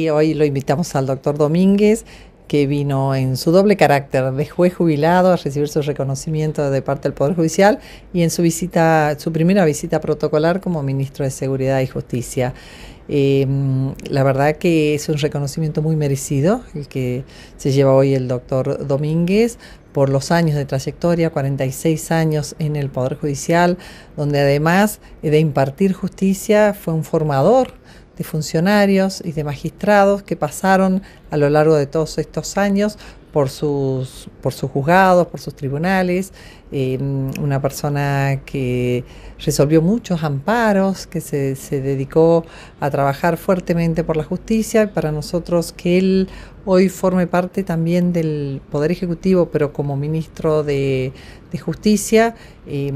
Y hoy lo invitamos al doctor Domínguez, que vino en su doble carácter de juez jubilado a recibir su reconocimiento de parte del Poder Judicial y en su visita, su primera visita protocolar como ministro de Seguridad y Justicia. Em, la verdad que es un reconocimiento muy merecido el que se lleva hoy el doctor Domínguez por los años de trayectoria, 46 años en el Poder Judicial, donde además de impartir justicia fue un formador funcionarios y de magistrados que pasaron a lo largo de todos estos años por sus, por sus juzgados, por sus tribunales, eh, una persona que resolvió muchos amparos, que se, dedicó a trabajar fuertemente por la justicia, para nosotros que él hoy forme parte también del Poder Ejecutivo, pero como ministro de, Justicia, eh,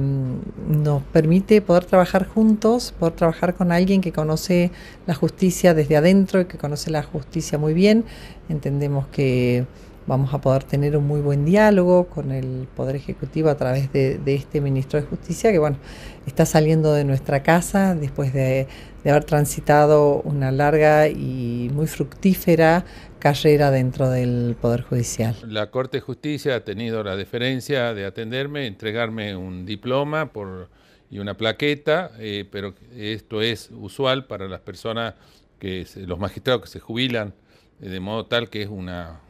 nos permite poder trabajar juntos, poder trabajar con alguien que conoce la justicia desde adentro y que conoce la justicia muy bien. Entendemos que vamos a poder tener un muy buen diálogo con el Poder Ejecutivo a través de, este ministro de Justicia, que bueno, está saliendo de nuestra casa después de, haber transitado una larga y muy fructífera carrera dentro del Poder Judicial. La Corte de Justicia ha tenido la deferencia de atenderme, entregarme un diploma y una plaqueta, eh, pero esto es usual para las personas, que los magistrados que se jubilan eh, de modo tal que es una,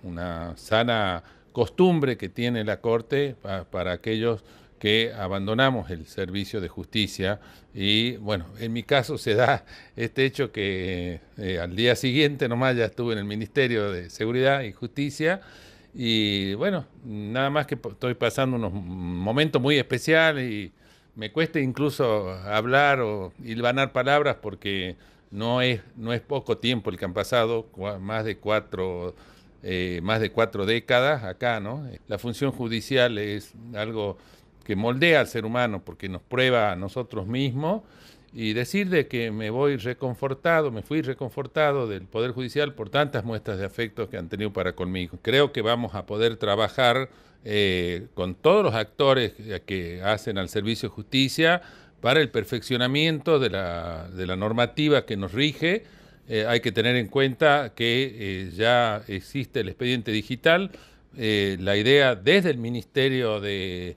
sana costumbre que tiene la Corte para aquellos que abandonamos el servicio de justicia y bueno, en mi caso se da este hecho que eh, al día siguiente nomás ya estuve en el Ministerio de Seguridad y Justicia y bueno, nada más que estoy pasando unos momentos muy especiales y me cuesta incluso hablar o hilvanar palabras porque no es, no es poco tiempo el que han pasado, más de cuatro, eh, más de cuatro décadas acá, ¿no? La función judicial es algo que moldea al ser humano porque nos prueba a nosotros mismos y decir de que me voy reconfortado, me fui reconfortado del Poder Judicial por tantas muestras de afecto que han tenido para conmigo. Creo que vamos a poder trabajar eh, con todos los actores eh, que hacen al servicio de justicia para el perfeccionamiento de la, normativa que nos rige. Eh, hay que tener en cuenta que eh, ya existe el expediente digital. Eh, la idea desde el Ministerio de,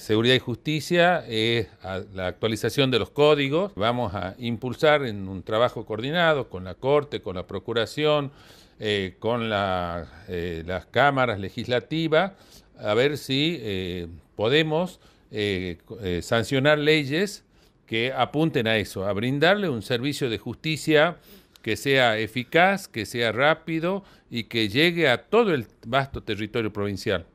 Seguridad y Justicia es la actualización de los códigos. Vamos a impulsar en un trabajo coordinado con la Corte, con la Procuración, con las cámaras legislativas, a ver si podemos eh, eh, sancionar leyes que apunten a eso, a brindarle un servicio de justicia que sea eficaz, que sea rápido y que llegue a todo el vasto territorio provincial.